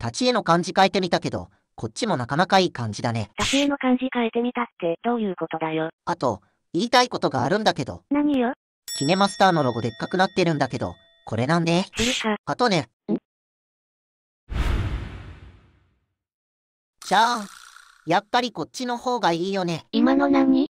立ち絵の漢字変えてみたけど、こっちもなかなかいい感じだね。立ち絵の漢字変えてみたってどういうことだよ。あと、言いたいことがあるんだけど。何よキネマスターのロゴでっかくなってるんだけど、これなんで。か。あとね。んじゃあ、やっぱりこっちの方がいいよね。今の何